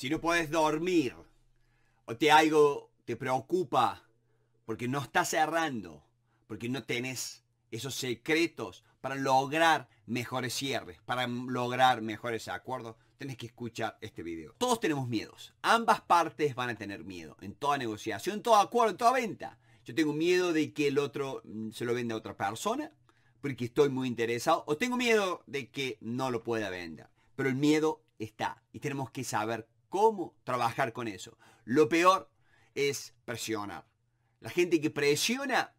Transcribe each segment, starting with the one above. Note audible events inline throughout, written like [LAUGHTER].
Si no puedes dormir o te algo te preocupa porque no estás cerrando, porque no tenés esos secretos para lograr mejores cierres, para lograr mejores acuerdos, tenés que escuchar este video. Todos tenemos miedos. Ambas partes van a tener miedo. En toda negociación, en todo acuerdo, en toda venta. Yo tengo miedo de que el otro mm, se lo venda a otra persona porque estoy muy interesado. O tengo miedo de que no lo pueda vender. Pero el miedo está y tenemos que saber cómo trabajar con eso. Lo peor es presionar. La gente que presiona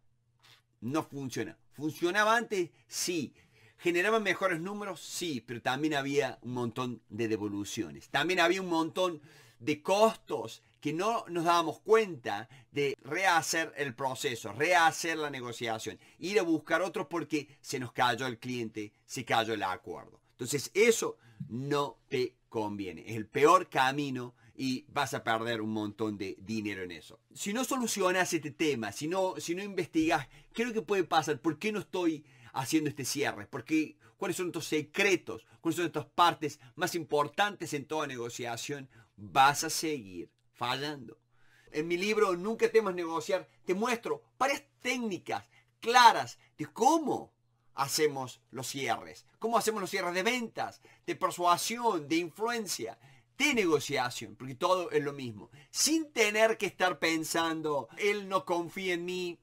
no funciona. ¿Funcionaba antes? Sí. ¿Generaban mejores números? Sí, pero también había un montón de devoluciones. También había un montón de costos que no nos dábamos cuenta de rehacer el proceso, rehacer la negociación, ir a buscar otros porque se nos cayó el cliente, se cayó el acuerdo. Entonces eso no te conviene. Es el peor camino y vas a perder un montón de dinero en eso. Si no solucionas este tema, si no, si no investigas, ¿qué es lo que puede pasar? ¿Por qué no estoy haciendo este cierre? porque ¿Cuáles son estos secretos? ¿Cuáles son estas partes más importantes en toda negociación? Vas a seguir fallando. En mi libro Nunca temas negociar, te muestro varias técnicas claras de cómo hacemos los cierres? ¿Cómo hacemos los cierres de ventas, de persuasión, de influencia, de negociación? Porque todo es lo mismo. Sin tener que estar pensando, él no confía en mí,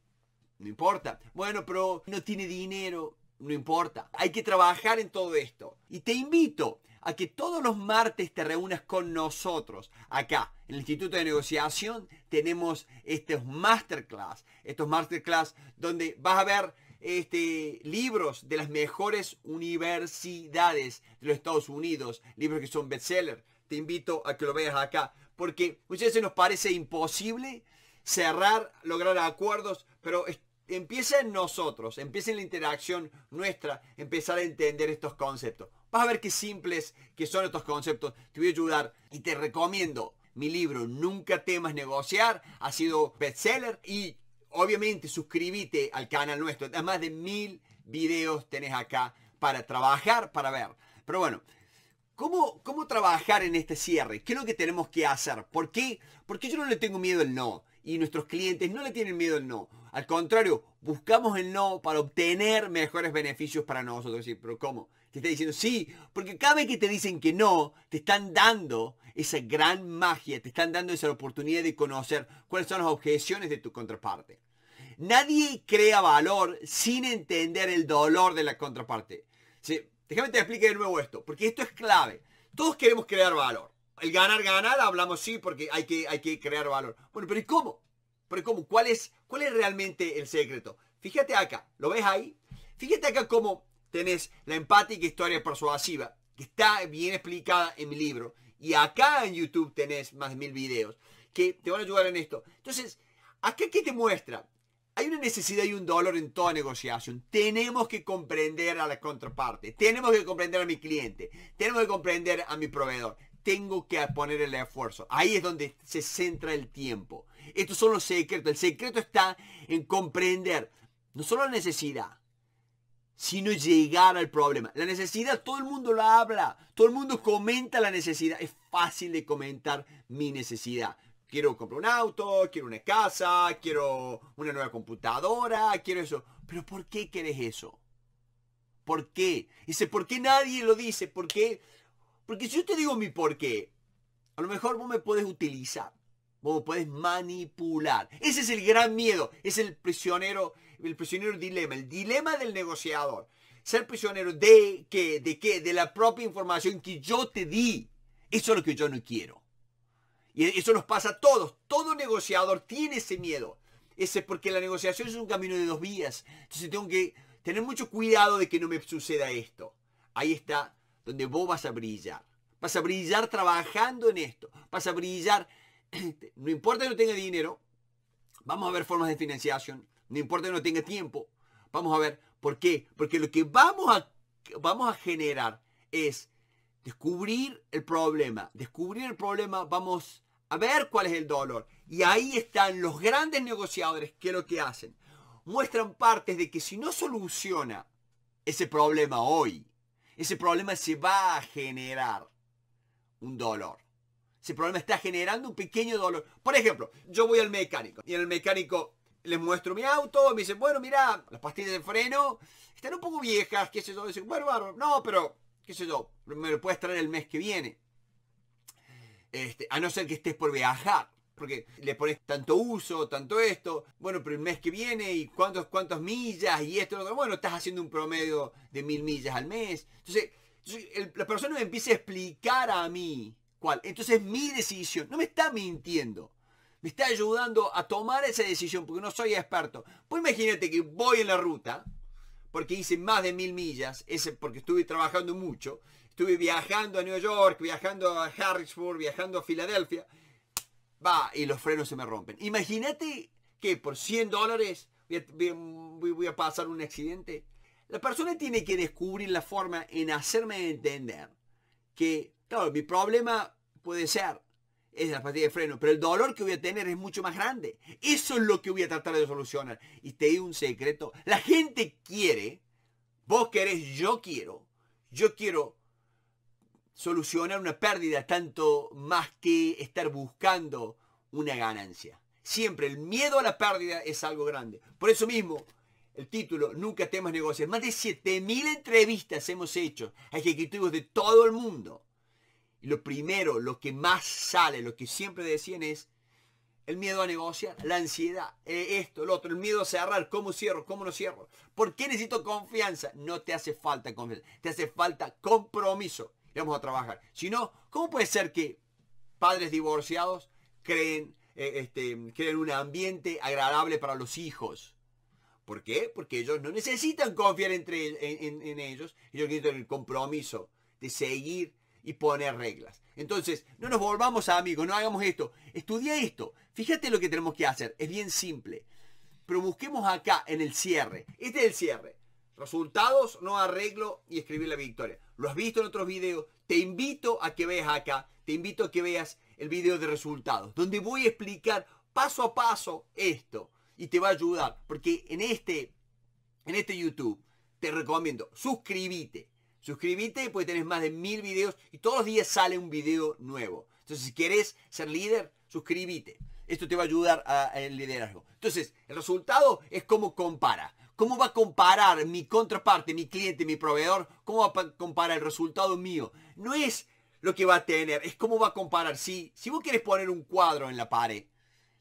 no importa. Bueno, pero no tiene dinero, no importa. Hay que trabajar en todo esto. Y te invito a que todos los martes te reúnas con nosotros. Acá, en el Instituto de Negociación, tenemos estos masterclass. Estos masterclass donde vas a ver este, libros de las mejores universidades de los Estados Unidos, libros que son bestseller. Te invito a que lo veas acá, porque muchas veces nos parece imposible cerrar, lograr acuerdos, pero empieza en nosotros, empieza en la interacción nuestra, empezar a entender estos conceptos. Vas a ver qué simples que son estos conceptos. Te voy a ayudar y te recomiendo mi libro Nunca temas negociar. Ha sido bestseller y obviamente suscríbete al canal nuestro. Más de mil videos tenés acá para trabajar, para ver. Pero bueno, ¿cómo, ¿cómo trabajar en este cierre? ¿Qué es lo que tenemos que hacer? ¿Por qué? Porque yo no le tengo miedo al no. Y nuestros clientes no le tienen miedo al no. Al contrario, buscamos el no para obtener mejores beneficios para nosotros. pero ¿cómo? Te está diciendo sí, porque cada vez que te dicen que no, te están dando esa gran magia, te están dando esa oportunidad de conocer cuáles son las objeciones de tu contraparte. Nadie crea valor sin entender el dolor de la contraparte. Sí, déjame te explique de nuevo esto, porque esto es clave. Todos queremos crear valor. El ganar, ganar, hablamos sí, porque hay que, hay que crear valor. Bueno, pero ¿y cómo? Pero ¿cómo? ¿Cuál es, ¿Cuál es realmente el secreto? Fíjate acá, ¿lo ves ahí? Fíjate acá cómo tenés la empática historia persuasiva, que está bien explicada en mi libro. Y acá en YouTube tenés más de mil videos que te van a ayudar en esto. Entonces, ¿acá qué te muestra? Hay una necesidad y un dolor en toda negociación. Tenemos que comprender a la contraparte. Tenemos que comprender a mi cliente. Tenemos que comprender a mi proveedor. Tengo que poner el esfuerzo. Ahí es donde se centra el tiempo. Estos son los secretos. El secreto está en comprender no solo la necesidad, sino llegar al problema. La necesidad, todo el mundo la habla, todo el mundo comenta la necesidad. Es fácil de comentar mi necesidad. Quiero comprar un auto, quiero una casa, quiero una nueva computadora, quiero eso. Pero ¿por qué quieres eso? ¿Por qué? Dice, ¿por qué nadie lo dice? ¿Por qué? Porque si yo te digo mi por qué, a lo mejor vos me puedes utilizar, vos me puedes manipular. Ese es el gran miedo, es el prisionero el prisionero dilema, el dilema del negociador. Ser prisionero de qué, de qué, de la propia información que yo te di. Eso es lo que yo no quiero. Y eso nos pasa a todos. Todo negociador tiene ese miedo. Ese porque la negociación es un camino de dos vías. Entonces tengo que tener mucho cuidado de que no me suceda esto. Ahí está donde vos vas a brillar. Vas a brillar trabajando en esto. Vas a brillar, [CLEARS THROAT] no importa que no tenga dinero, vamos a ver formas de financiación. No importa que no tenga tiempo. Vamos a ver, ¿por qué? Porque lo que vamos a, vamos a generar es descubrir el problema. Descubrir el problema, vamos a ver cuál es el dolor. Y ahí están los grandes negociadores que lo que hacen. Muestran partes de que si no soluciona ese problema hoy, ese problema se va a generar un dolor. Ese problema está generando un pequeño dolor. Por ejemplo, yo voy al mecánico y el mecánico les muestro mi auto, me dicen, bueno, mira, las pastillas de freno están un poco viejas, qué sé yo, dicen, bueno, no, pero, qué sé yo, me lo puedes traer el mes que viene. Este, a no ser que estés por viajar, porque le pones tanto uso, tanto esto, bueno, pero el mes que viene y cuántos, cuántas millas y esto, bueno, estás haciendo un promedio de mil millas al mes. Entonces, la persona me empieza a explicar a mí cuál. Entonces, mi decisión, no me está mintiendo me está ayudando a tomar esa decisión porque no soy experto. Pues imagínate que voy en la ruta, porque hice más de mil millas, ese porque estuve trabajando mucho, estuve viajando a Nueva York, viajando a Harrisburg, viajando a Filadelfia, va, y los frenos se me rompen. Imagínate que por 100 dólares voy a, voy a pasar un accidente. La persona tiene que descubrir la forma en hacerme entender que, claro, mi problema puede ser es la partida de freno, pero el dolor que voy a tener es mucho más grande. Eso es lo que voy a tratar de solucionar. Y te digo un secreto, la gente quiere, vos querés, yo quiero, yo quiero solucionar una pérdida tanto más que estar buscando una ganancia. Siempre el miedo a la pérdida es algo grande. Por eso mismo, el título, Nunca temas negocios. Más de 7.000 entrevistas hemos hecho a ejecutivos de todo el mundo y lo primero, lo que más sale, lo que siempre decían es el miedo a negociar, la ansiedad, eh, esto, lo otro, el miedo a cerrar, cómo cierro, cómo no cierro. ¿Por qué necesito confianza? No te hace falta confianza, te hace falta compromiso. Y vamos a trabajar. Si no, ¿cómo puede ser que padres divorciados creen, eh, este, creen un ambiente agradable para los hijos? ¿Por qué? Porque ellos no necesitan confiar entre, en, ellos, ellos necesitan el compromiso de seguir y poner reglas. Entonces, no nos volvamos a amigos, no hagamos esto. Estudia esto. Fíjate lo que tenemos que hacer. Es bien simple. Pero busquemos acá en el cierre. Este es el cierre. Resultados, no arreglo y escribir la victoria. Lo has visto en otros videos. Te invito a que veas acá. Te invito a que veas el video de resultados. Donde voy a explicar paso a paso esto. Y te va a ayudar. Porque en este, en este YouTube te recomiendo suscríbete, Suscríbete y tenés tener más de mil videos y todos los días sale un video nuevo. Entonces, si quieres ser líder, suscríbete. Esto te va a ayudar al liderazgo. Entonces, el resultado es cómo compara. ¿Cómo va a comparar mi contraparte, mi cliente, mi proveedor? ¿Cómo va a comparar el resultado mío? No es lo que va a tener, es cómo va a comparar. Si, si vos quieres poner un cuadro en la pared,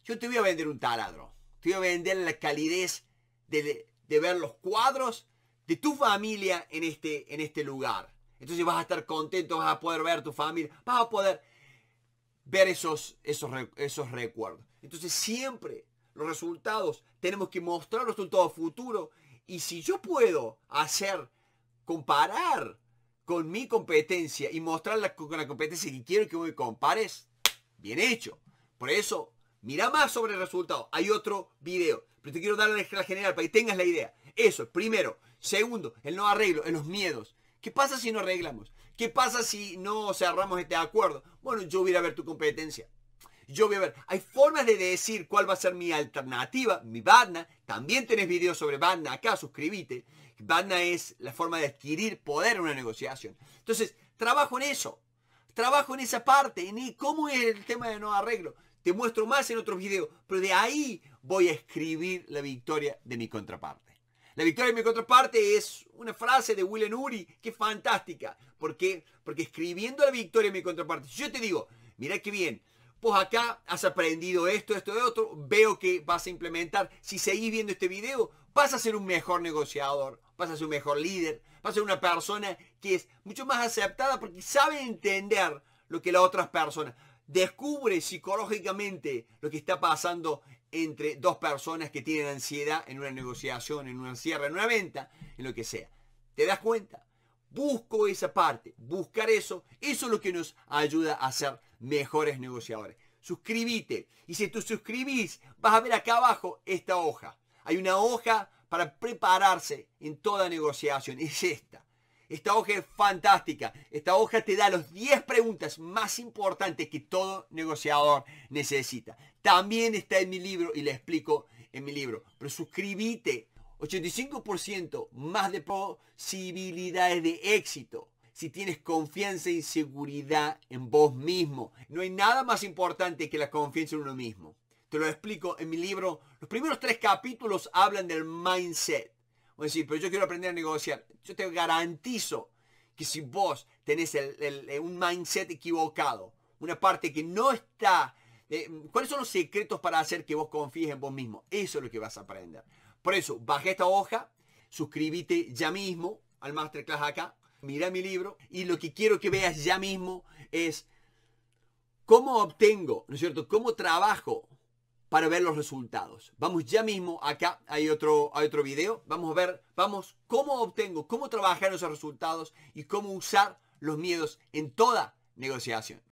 yo te voy a vender un taladro. Te voy a vender la calidez de, de ver los cuadros de tu familia en este, en este lugar. Entonces vas a estar contento, vas a poder ver tu familia, vas a poder ver esos, esos, esos recuerdos. Entonces siempre los resultados tenemos que mostrar los resultados futuro Y si yo puedo hacer, comparar con mi competencia y mostrarla con la competencia que quiero que me compares, bien hecho. Por eso, mira más sobre el resultado. Hay otro video, pero te quiero dar la general para que tengas la idea. Eso, primero, Segundo, el no arreglo, en los miedos. ¿Qué pasa si no arreglamos? ¿Qué pasa si no cerramos este acuerdo? Bueno, yo voy a ver tu competencia. Yo voy a ver. Hay formas de decir cuál va a ser mi alternativa, mi Badna. También tenés videos sobre Badna acá, suscríbete. Badna es la forma de adquirir poder en una negociación. Entonces, trabajo en eso. Trabajo en esa parte, ni cómo es el tema de no arreglo. Te muestro más en otros video. pero de ahí voy a escribir la victoria de mi contraparte. La victoria de mi contraparte es una frase de William Uri que es fantástica. porque Porque escribiendo la victoria de mi contraparte, yo te digo, mira qué bien, pues acá has aprendido esto, esto y otro, veo que vas a implementar, si seguís viendo este video, vas a ser un mejor negociador, vas a ser un mejor líder, vas a ser una persona que es mucho más aceptada porque sabe entender lo que la otras personas descubre psicológicamente lo que está pasando entre dos personas que tienen ansiedad en una negociación, en una cierre, en una venta, en lo que sea. ¿Te das cuenta? Busco esa parte, buscar eso, eso es lo que nos ayuda a ser mejores negociadores. Suscríbete y si tú suscribís, vas a ver acá abajo esta hoja. Hay una hoja para prepararse en toda negociación, es esta. Esta hoja es fantástica. Esta hoja te da las 10 preguntas más importantes que todo negociador necesita. También está en mi libro y le explico en mi libro. Pero suscríbete. 85% más de posibilidades de éxito si tienes confianza y seguridad en vos mismo. No hay nada más importante que la confianza en uno mismo. Te lo explico en mi libro. Los primeros tres capítulos hablan del mindset o decir, pero yo quiero aprender a negociar. Yo te garantizo que si vos tenés eh, un mindset equivocado, una parte que no está... Eh, ¿Cuáles son los secretos para hacer que vos confíes en vos mismo? Eso es lo que vas a aprender. Por eso, baja esta hoja, suscríbete ya mismo al masterclass acá, mira mi libro y lo que quiero que veas ya mismo es cómo obtengo, ¿no es cierto? ¿Cómo trabajo para ver los resultados. Vamos ya mismo, acá hay otro, otro video, vamos a ver, vamos cómo obtengo, cómo trabajar esos resultados y cómo usar los miedos en toda negociación.